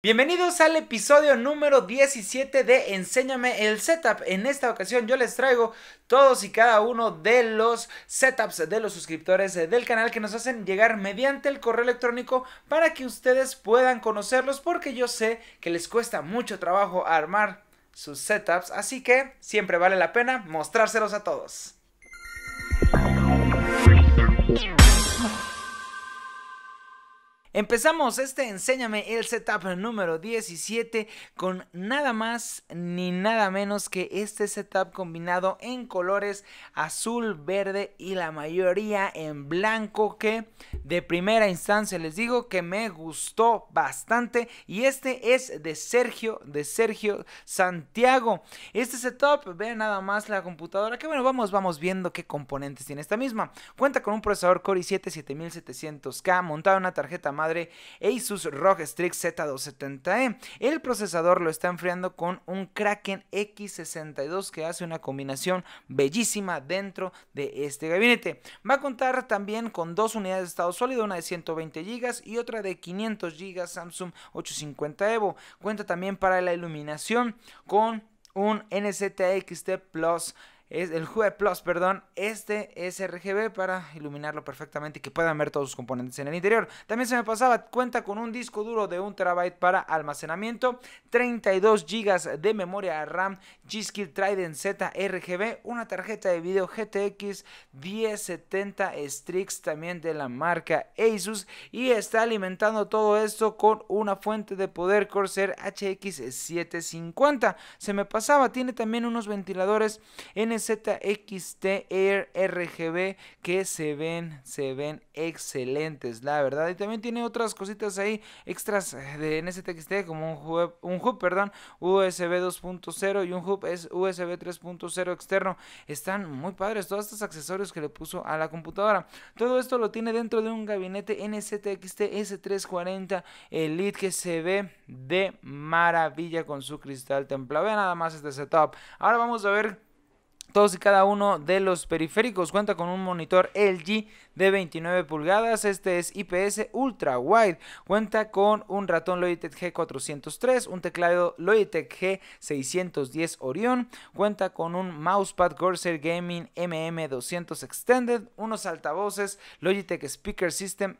Bienvenidos al episodio número 17 de Enséñame el Setup. En esta ocasión yo les traigo todos y cada uno de los setups de los suscriptores del canal que nos hacen llegar mediante el correo electrónico para que ustedes puedan conocerlos porque yo sé que les cuesta mucho trabajo armar sus setups, así que siempre vale la pena mostrárselos a todos. Empezamos este Enséñame el setup número 17 con nada más ni nada menos que este setup combinado en colores azul, verde y la mayoría en blanco que de primera instancia les digo que me gustó bastante y este es de Sergio, de Sergio Santiago. Este setup, ve nada más la computadora que bueno, vamos, vamos viendo qué componentes tiene esta misma. Cuenta con un procesador Core i7 7700K montado en una tarjeta más. Asus ROG Strix Z270E. El procesador lo está enfriando con un Kraken X62 que hace una combinación bellísima dentro de este gabinete. Va a contar también con dos unidades de estado sólido, una de 120 GB y otra de 500 GB Samsung 850 Evo. Cuenta también para la iluminación con un NZXT Plus es el Hue Plus, perdón, este es RGB para iluminarlo perfectamente y que puedan ver todos sus componentes en el interior. También se me pasaba, cuenta con un disco duro de 1 tb para almacenamiento, 32 GB de memoria RAM, G-Skill Trident Z RGB, una tarjeta de video GTX 1070 Strix también de la marca Asus y está alimentando todo esto con una fuente de poder Corsair HX750. Se me pasaba, tiene también unos ventiladores en el. NZXT Air e RGB que se ven, se ven excelentes, la verdad. Y también tiene otras cositas ahí extras de NZXT como un hub, un hub perdón, USB 2.0 y un hub es USB 3.0 externo. Están muy padres todos estos accesorios que le puso a la computadora. Todo esto lo tiene dentro de un gabinete NZXT S340 Elite que se ve de maravilla con su cristal templado. Vean nada más este setup. Ahora vamos a ver todos y cada uno de los periféricos cuenta con un monitor LG de 29 pulgadas, este es IPS Ultra Wide, cuenta con un ratón Logitech G403, un teclado Logitech G610 Orion, cuenta con un mousepad Corsair Gaming MM200 Extended, unos altavoces Logitech Speaker System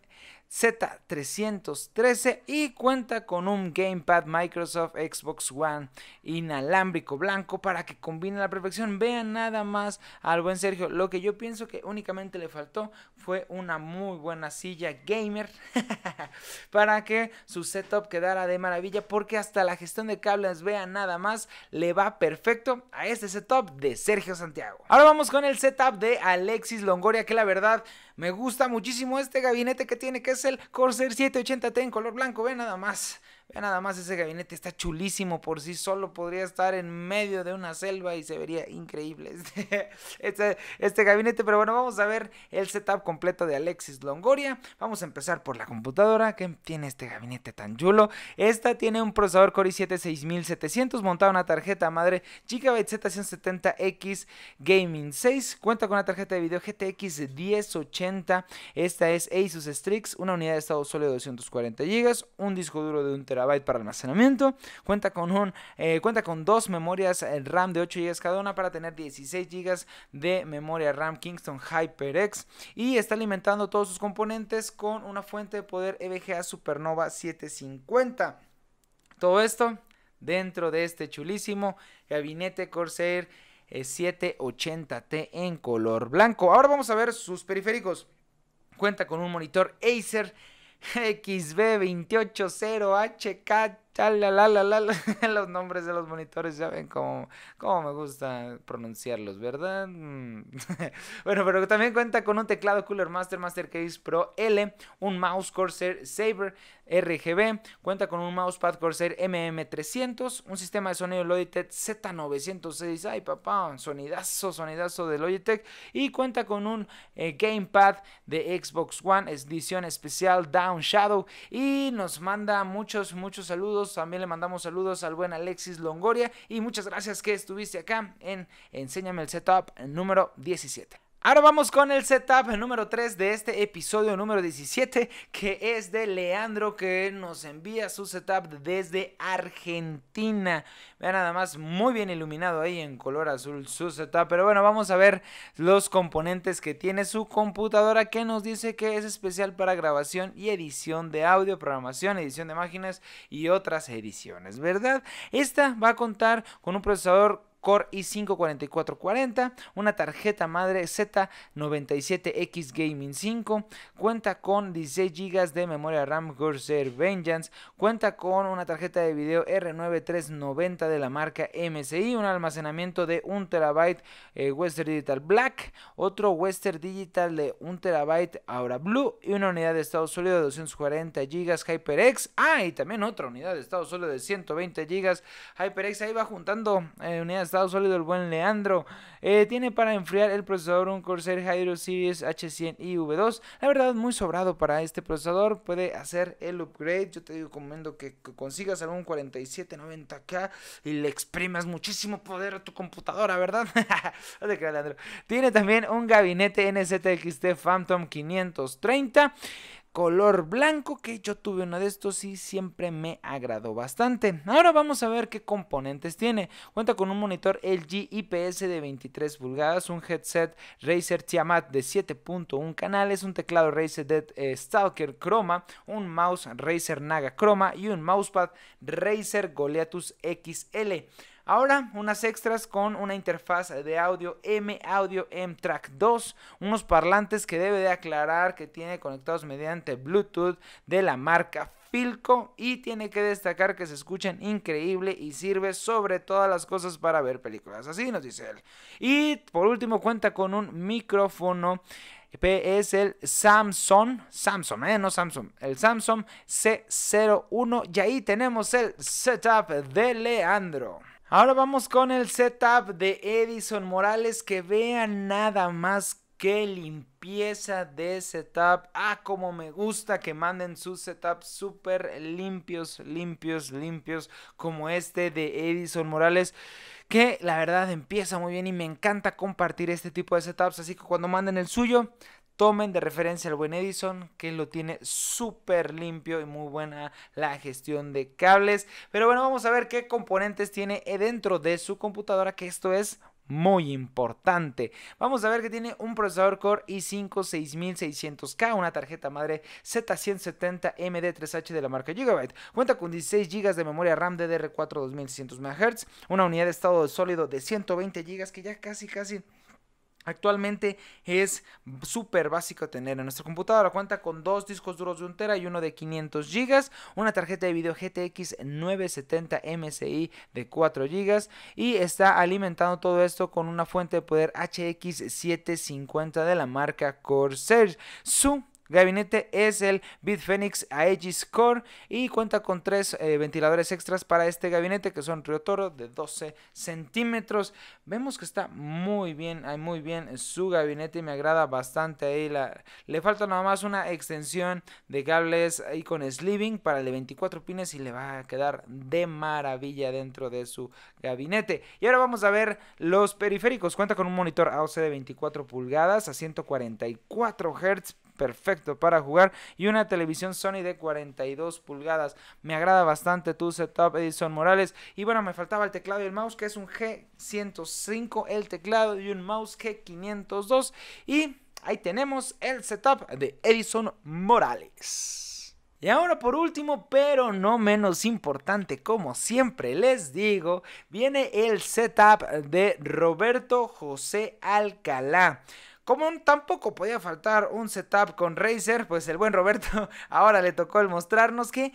Z313 y cuenta con un gamepad Microsoft Xbox One inalámbrico blanco para que combine la perfección. Vean nada más al buen Sergio. Lo que yo pienso que únicamente le faltó fue una muy buena silla gamer para que su setup quedara de maravilla porque hasta la gestión de cables, vean nada más, le va perfecto a este setup de Sergio Santiago. Ahora vamos con el setup de Alexis Longoria que la verdad... Me gusta muchísimo este gabinete que tiene, que es el Corsair 780T en color blanco. Ve nada más. Ya nada más ese gabinete está chulísimo por sí solo, podría estar en medio de una selva y se vería increíble este, este, este, gabinete. Pero bueno, vamos a ver el setup completo de Alexis Longoria. Vamos a empezar por la computadora que tiene este gabinete tan chulo. Esta tiene un procesador Core i7-6700, montada una tarjeta madre Gigabyte Z170X Gaming 6. Cuenta con una tarjeta de video GTX 1080. Esta es Asus Strix, una unidad de estado sólido de 240 GB, un disco duro de un terabyte para almacenamiento. Cuenta con, un, eh, cuenta con dos memorias eh, RAM de 8 GB cada una para tener 16 GB de memoria RAM Kingston HyperX. Y está alimentando todos sus componentes con una fuente de poder EVGA Supernova 750. Todo esto dentro de este chulísimo gabinete Corsair 780T eh, en color blanco. Ahora vamos a ver sus periféricos. Cuenta con un monitor Acer XB280HK la, la, la, los nombres de los monitores, ya ven cómo, cómo me gusta pronunciarlos, ¿verdad? Mm. bueno, pero también cuenta con un teclado Cooler Master Master Case Pro L, un mouse Corsair Saber RGB, cuenta con un mousepad Corsair MM300, un sistema de sonido Logitech Z906, ay papá, sonidazo, sonidazo de Logitech, y cuenta con un eh, gamepad de Xbox One, edición especial Down Shadow, y nos manda muchos, muchos saludos también le mandamos saludos al buen Alexis Longoria. Y muchas gracias que estuviste acá en Enséñame el Setup número 17. Ahora vamos con el setup número 3 de este episodio número 17, que es de Leandro, que nos envía su setup desde Argentina. Vean nada más, muy bien iluminado ahí en color azul su setup. Pero bueno, vamos a ver los componentes que tiene su computadora, que nos dice que es especial para grabación y edición de audio, programación, edición de imágenes y otras ediciones, ¿verdad? Esta va a contar con un procesador Core i 5 una tarjeta madre Z97X Gaming 5, cuenta con 16 GB de memoria RAM Corsair Vengeance, cuenta con una tarjeta de video R9390 de la marca MSI, un almacenamiento de 1 TB eh, Western Digital Black, otro Western Digital de 1 TB Ahora Blue y una unidad de estado sólido de 240 GB HyperX. Ah, y también otra unidad de estado sólido de 120 GB HyperX. Ahí va juntando eh, unidades de estado sólido el buen Leandro. Eh, tiene para enfriar el procesador un Corsair Hydro Series H100 y V2. La verdad, muy sobrado para este procesador. Puede hacer el upgrade. Yo te recomiendo que, consigas algún 4790K y le exprimas muchísimo poder a tu computadora, ¿verdad? Tiene también un gabinete NZXT Phantom 530 color blanco que yo tuve uno de estos y siempre me agradó bastante. Ahora vamos a ver qué componentes tiene. Cuenta con un monitor LG IPS de 23 pulgadas, un headset Razer Tiamat de 7.1 canales, un teclado Razer Dead eh, Stalker Chroma, un mouse Razer Naga Chroma y un mousepad Razer Goliathus XL. Ahora, unas extras con una interfaz de audio M-Audio M-Track 2, unos parlantes que debe de aclarar que tiene conectados mediante Bluetooth de la marca Filco y tiene que destacar que se escuchan increíble y sirve sobre todas las cosas para ver películas. Así nos dice él. Y por último cuenta con un micrófono. Es el Samsung, Samsung, ¿eh? no Samsung, el Samsung C01 y ahí tenemos el setup de Leandro. Ahora vamos con el setup de Edison Morales, que vean nada más que limpieza de setup. Ah, como me gusta que manden sus setups súper limpios, limpios, limpios, como este de Edison Morales que la verdad empieza muy bien y me encanta compartir este tipo de setups, así que cuando manden el suyo, Tomen de referencia al buen Edison, que lo tiene súper limpio y muy buena la gestión de cables. Pero bueno, vamos a ver qué componentes tiene dentro de su computadora, que esto es muy importante. Vamos a ver que tiene un procesador Core i5-6600K, una tarjeta madre Z170MD3H de la marca Gigabyte. Cuenta con 16 GB de memoria RAM DDR4 2600 MHz, una unidad de estado sólido de 120 GB que ya casi casi Actualmente es súper básico tener en nuestra computadora. Cuenta con dos discos duros de un tera y uno de 500 GB, una tarjeta de video GTX 970 MSI de 4 GB y está alimentando todo esto con una fuente de poder HX750 de la marca Corsair. Su gabinete es el Bitfenix Aegis Core y cuenta con tres eh, ventiladores extras para este gabinete que son Río Toro de 12 centímetros. Vemos que está muy bien, hay muy bien su gabinete y me agrada bastante ahí. le falta nada más una extensión de cables ahí con sleeving para el de 24 pines y le va a quedar de maravilla dentro de su gabinete. Y ahora vamos a ver los periféricos. Cuenta con un monitor AOC de 24 pulgadas a 144 Hz perfecto para jugar y una televisión Sony de 42 pulgadas. Me agrada bastante tu setup, Edison Morales. Y bueno, me faltaba el teclado y el mouse, que es un G105, el teclado y un mouse G502. Y ahí tenemos el setup de Edison Morales. Y ahora por último, pero no menos importante, como siempre les digo, viene el setup de Roberto José Alcalá. Como tampoco podía faltar un setup con Razer, pues el buen Roberto ahora le tocó el mostrarnos que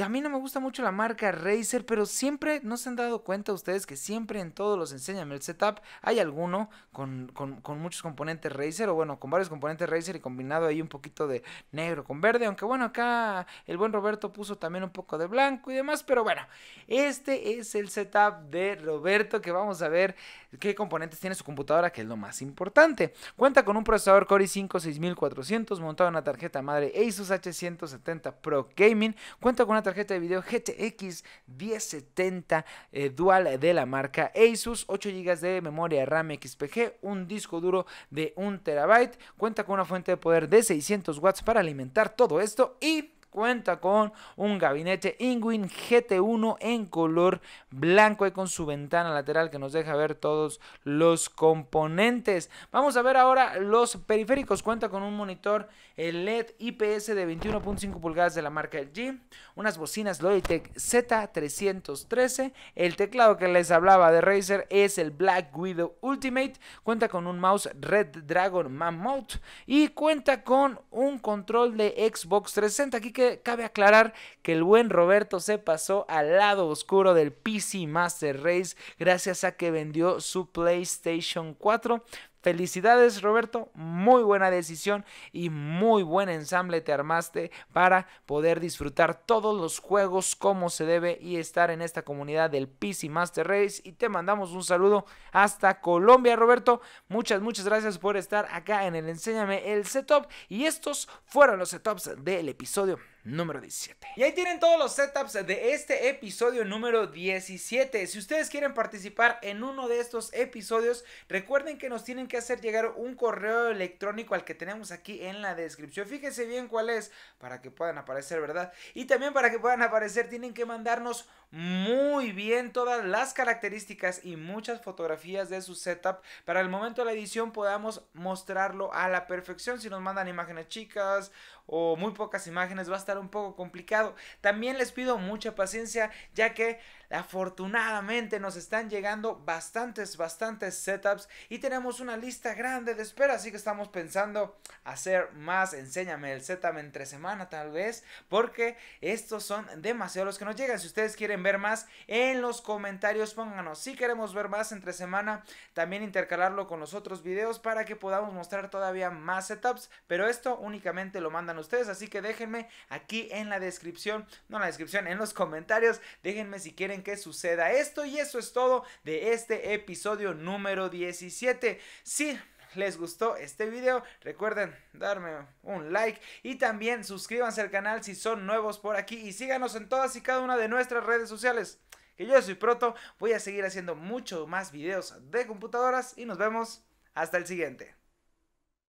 a mí no me gusta mucho la marca Razer, pero siempre, ¿no se han dado cuenta ustedes que siempre en todos los enseñan el Setup hay alguno con, muchos componentes Razer, o bueno, con varios componentes Razer y combinado ahí un poquito de negro con verde, aunque bueno, acá el buen Roberto puso también un poco de blanco y demás, pero bueno, este es el setup de Roberto que vamos a ver qué componentes tiene su computadora, que es lo más importante. Cuenta con un procesador Core i5 6400 montado en una tarjeta madre Asus H170 Pro Gaming, cuenta con una tarjeta de video GTX 1070 eh, dual de la marca Asus, 8 GB de memoria RAM XPG, un disco duro de 1 TB, cuenta con una fuente de poder de 600 watts para alimentar todo esto y cuenta con un gabinete Ingwin GT1 en color blanco y con su ventana lateral que nos deja ver todos los componentes. Vamos a ver ahora los periféricos. Cuenta con un monitor LED IPS de 21.5 pulgadas de la marca LG, unas bocinas Logitech Z313, el teclado que les hablaba de Razer es el Black Widow Ultimate, cuenta con un mouse Red Dragon Mammoth y cuenta con un control de Xbox 360. Aquí que cabe aclarar que el buen Roberto se pasó al lado oscuro del PC Master Race gracias a que vendió su PlayStation 4 Felicidades Roberto, muy buena decisión y muy buen ensamble te armaste para poder disfrutar todos los juegos como se debe y estar en esta comunidad del PC Master Race y te mandamos un saludo hasta Colombia Roberto, muchas muchas gracias por estar acá en el Enséñame el Setup y estos fueron los setups del episodio número 17. Y ahí tienen todos los setups de este episodio número 17. Si ustedes quieren participar en uno de estos episodios, recuerden que nos tienen que hacer llegar un correo electrónico al que tenemos aquí en la descripción. Fíjense bien cuál es para que puedan aparecer, ¿verdad? Y también para que puedan aparecer tienen que mandarnos muy bien todas las características y muchas fotografías de su setup para el momento de la edición podamos mostrarlo a la perfección. Si nos mandan imágenes chicas o muy pocas imágenes va a estar un poco complicado. También les pido mucha paciencia ya que Afortunadamente nos están llegando bastantes, bastantes setups y tenemos una lista grande de espera, así que estamos pensando hacer más. Enséñame el setup entre semana tal vez, porque estos son demasiados los que nos llegan. Si ustedes quieren ver más, en los comentarios pónganos si queremos ver más entre semana, también intercalarlo con los otros videos para que podamos mostrar todavía más setups, pero esto únicamente lo mandan ustedes, así que déjenme aquí en la descripción, no en la descripción, en los comentarios, déjenme si quieren que suceda esto y eso es todo de este episodio número 17. si les gustó este video, recuerden darme un like y también suscríbanse al canal si son nuevos por aquí y síganos en todas y cada una de nuestras redes sociales. Que yo soy Proto, voy a seguir haciendo mucho más videos de computadoras y nos vemos hasta el siguiente.